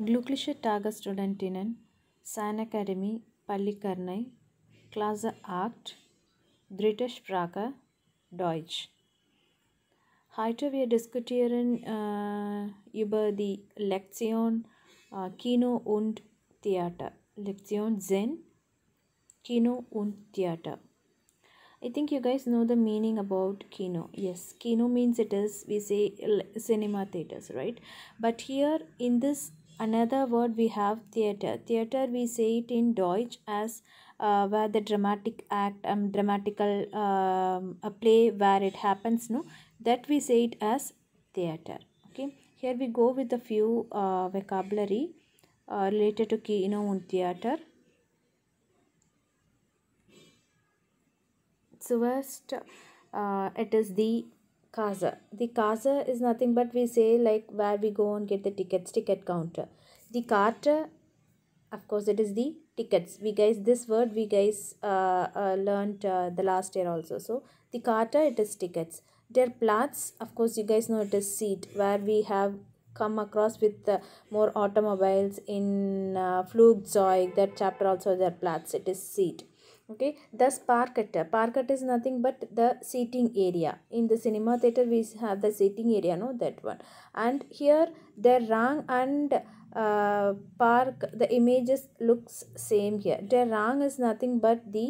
Gluclish Targa studentinen, San Academy Pali Pallikarnai, Class 8, British Sprache, Deutsch. Heute wir diskutieren äh, über die Lektion äh, Kino und Theater. Lektion Zen, Kino und Theater. I think you guys know the meaning about kino. Yes, kino means it is, we say cinema theaters, right? But here in this another word we have theater theater we say it in deutsch as uh, where the dramatic act um dramatical um a play where it happens no that we say it as theater okay here we go with a few uh, vocabulary uh, related to key in and theater so first uh, it is the Kaza. The Kaza is nothing but we say like where we go and get the tickets, ticket counter. The cart, of course, it is the tickets. We guys, this word we guys uh, uh, learned uh, the last year also. So, the Carter, it is tickets. Their Platz, of course, you guys know it is seat where we have come across with uh, more automobiles in uh, Flugzeug, that chapter also their Platz, it is seat okay thus parquet parquet is nothing but the seating area in the cinema theater we have the seating area no that one and here the rang and uh, park the images looks same here the rang is nothing but the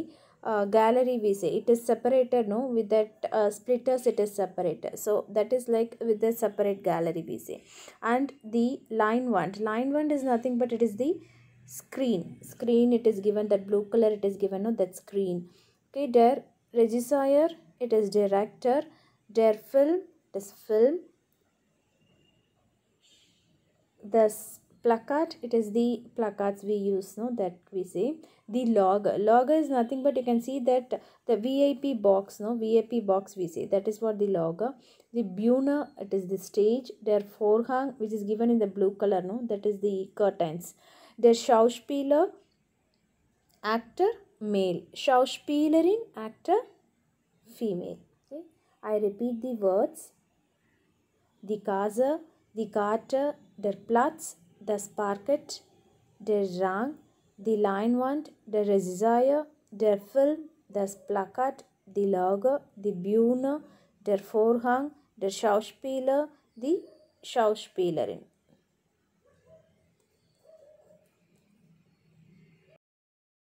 uh, gallery we say it is separated no with that uh, splitters it is separated so that is like with the separate gallery we say and the line one line one is nothing but it is the screen screen it is given that blue color it is given no that screen okay there regisseur it is director there film this film this placard it is the placards we use no that we say the log log is nothing but you can see that the vip box no vip box we say that is what the logger. the buna it is the stage their forehang which is given in the blue color no that is the curtains Der Schauspieler, actor, male. Schauspielerin, actor, female. Okay. I repeat the words. Die Kase, die Karte, der Platz, das Parkett, der Rang, die Leinwand, der Regisseur, der Film, das Plakat, die Lager, die Bühne, der Vorhang, der Schauspieler, die Schauspielerin.